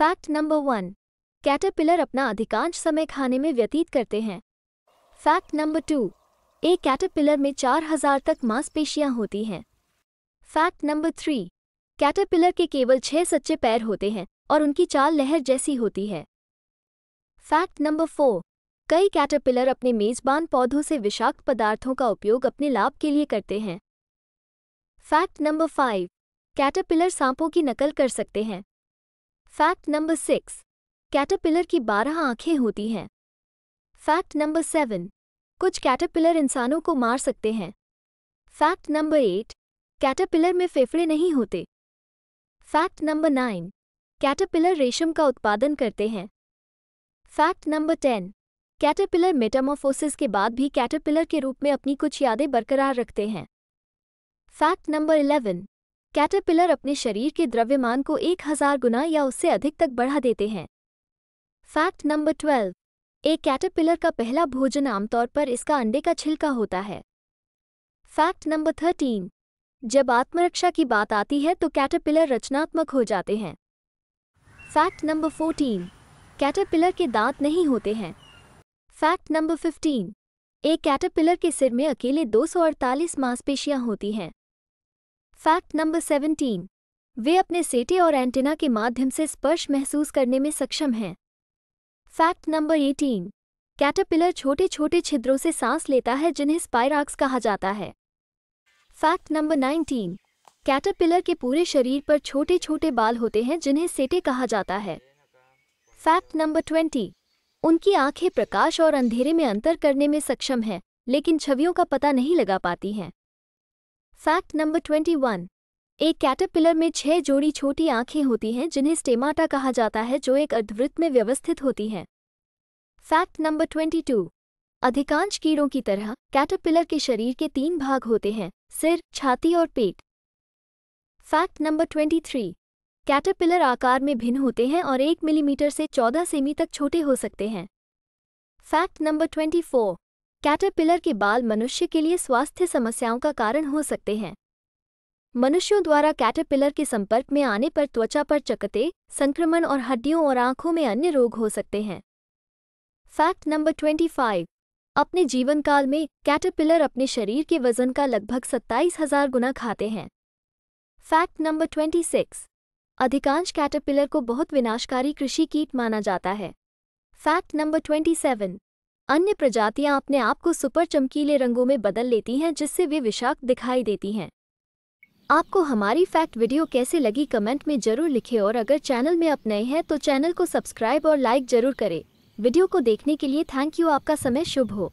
Fact number one caterpillar अपना अधिकांश समय खाने में व्यतीत करते हैं फैक्ट नंबर टू एक कैटरपिलर में 4000 तक मांसपेशियां होती हैं फैक्ट नंबर थ्री कैटरपिलर के केवल छह सच्चे पैर होते हैं और उनकी चाल लहर जैसी होती है फैक्ट नंबर फोर कई कैटरपिलर अपने मेजबान पौधों से विषाक्त पदार्थों का उपयोग अपने लाभ के लिए करते हैं फैक्ट नंबर फाइव कैटरपिलर सांपों की नकल कर सकते हैं फैक्ट नंबर सिक्स कैटरपिलर की बारह आंखें होती हैं फैक्ट नंबर सेवन कुछ कैटरपिलर इंसानों को मार सकते हैं फैक्ट नंबर एट कैटरपिलर में फेफड़े नहीं होते फैक्ट नंबर नाइन कैटरपिलर रेशम का उत्पादन करते हैं fact number ten caterpillar metamorphosis के बाद भी कैटरपिलर के रूप में अपनी कुछ यादें बरकरार रखते हैं फैक्ट नंबर इलेवन कैटरपिलर अपने शरीर के द्रव्यमान को एक हजार गुना या उससे अधिक तक बढ़ा देते हैं फैक्ट नंबर ट्वेल्व एक कैटरपिलर का पहला भोजन आमतौर पर इसका अंडे का छिलका होता है फैक्ट नंबर थर्टीन जब आत्मरक्षा की बात आती है तो कैटरपिलर रचनात्मक हो जाते हैं फैक्ट नंबर फोर्टीन कैटरपिलर के दांत नहीं होते हैं फैक्ट नंबर फिफ्टीन एक कैटरपिलर के सिर में अकेले अड़तालीस मांसपेशियां होती हैं फैक्ट नंबर 17। वे अपने सेटे और एंटेना के माध्यम से स्पर्श महसूस करने में सक्षम हैं फैक्ट नंबर 18। कैटरपिलर छोटे छोटे छिद्रों से सांस लेता है जिन्हें स्पाइराक्स कहा जाता है फैक्ट नंबर 19। कैटरपिलर के पूरे शरीर पर छोटे छोटे बाल होते हैं जिन्हें सेटे कहा जाता है फैक्ट नंबर ट्वेंटी उनकी आंखें प्रकाश और अंधेरे में अंतर करने में सक्षम हैं लेकिन छवियों का पता नहीं लगा पाती हैं फैक्ट नंबर ट्वेंटी वन एक कैटरपिलर में छह जोड़ी छोटी आंखें होती हैं जिन्हें स्टेमाटा कहा जाता है जो एक अर्धवृत्त में व्यवस्थित होती हैं फैक्ट नंबर ट्वेंटी टू अधिकांश कीड़ों की तरह कैटरपिलर के शरीर के तीन भाग होते हैं सिर छाती और पेट fact number twenty three caterpillar आकार में भिन्न होते हैं और एक मिलीमीटर से चौदह सेमी तक छोटे हो सकते हैं fact number twenty four caterpillar के बाल मनुष्य के लिए स्वास्थ्य समस्याओं का कारण हो सकते हैं मनुष्यों द्वारा कैटरपिलर के संपर्क में आने पर त्वचा पर चकते संक्रमण और हड्डियों और आंखों में अन्य रोग हो सकते हैं फैक्ट नंबर ट्वेंटी फाइव अपने जीवनकाल में कैटरपिलर अपने शरीर के वजन का लगभग सत्ताईस हजार गुना खाते हैं फैक्ट नंबर ट्वेंटी सिक्स अधिकांश कैटरपिलर को बहुत विनाशकारी कृषि कीट माना जाता है फैक्ट नंबर ट्वेंटी सेवन अन्य प्रजातियां अपने आप को सुपर चमकीले रंगों में बदल लेती हैं जिससे वे विषाक्त दिखाई देती हैं आपको हमारी फैक्ट वीडियो कैसे लगी कमेंट में जरूर लिखें और अगर चैनल में आप नए हैं तो चैनल को सब्सक्राइब और लाइक जरूर करें वीडियो को देखने के लिए थैंक यू आपका समय शुभ हो